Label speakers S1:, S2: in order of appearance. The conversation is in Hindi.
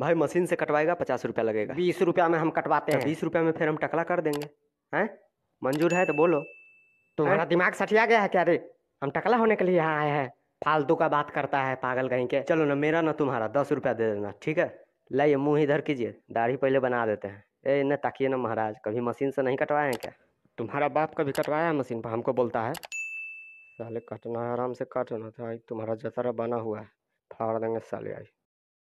S1: भाई मशीन से कटवाएगा पचास रुपया लगेगा बीस रुपया में हम कटवाते तो हैं बीस रुपया में फिर हम टकला कर देंगे हैं मंजूर है तो बोलो तुम्हारा तो दिमाग सटिया गया है क्या रे हम टकला होने के लिए यहाँ आए हैं फालतू का बात करता है पागल कहीं के चलो ना मेरा ना तुम्हारा दस रुपया दे देना ठीक है लाइए मुंह इधर कीजिए दाढ़ी पहले बना देते हैं ए न ताकि ना महाराज कभी मशीन से
S2: नहीं कटवाए हैं क्या तुम्हारा बाप कभी कटवाया मशीन पर हमको बोलता है साले कटना है आराम से कटना था तो तुम्हारा जतरा बना हुआ है फाड़ देंगे साले आई